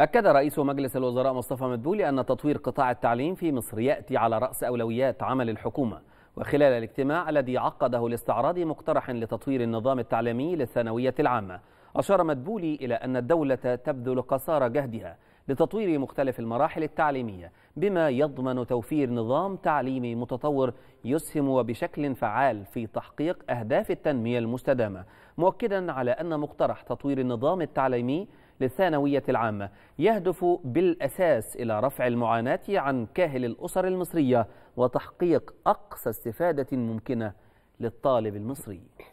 أكد رئيس مجلس الوزراء مصطفى مدبولي أن تطوير قطاع التعليم في مصر يأتي على رأس أولويات عمل الحكومة وخلال الاجتماع الذي عقده لاستعراض مقترح لتطوير النظام التعليمي للثانوية العامة أشار مدبولي إلى أن الدولة تبذل قصارى جهدها لتطوير مختلف المراحل التعليمية بما يضمن توفير نظام تعليمي متطور يسهم بشكل فعال في تحقيق أهداف التنمية المستدامة مؤكدا على أن مقترح تطوير النظام التعليمي للثانوية العامة يهدف بالأساس إلى رفع المعاناة عن كاهل الأسر المصرية وتحقيق أقصى استفادة ممكنة للطالب المصري